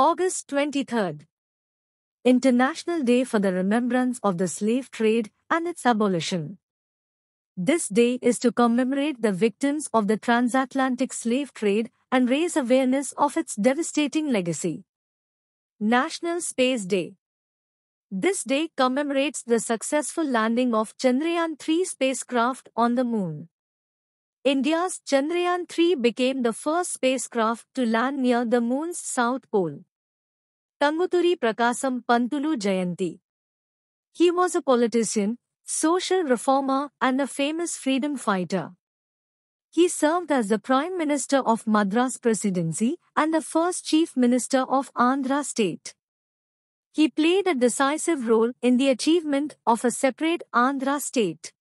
August 23rd. International Day for the Remembrance of the Slave Trade and its Abolition. This day is to commemorate the victims of the transatlantic slave trade and raise awareness of its devastating legacy. National Space Day. This day commemorates the successful landing of Chandrayaan 3 spacecraft on the moon. India's Chandrayaan 3 became the first spacecraft to land near the moon's south pole. Tanguturi Prakasam Pantulu Jayanti. He was a politician, social reformer and a famous freedom fighter. He served as the Prime Minister of Madras Presidency and the first Chief Minister of Andhra State. He played a decisive role in the achievement of a separate Andhra State.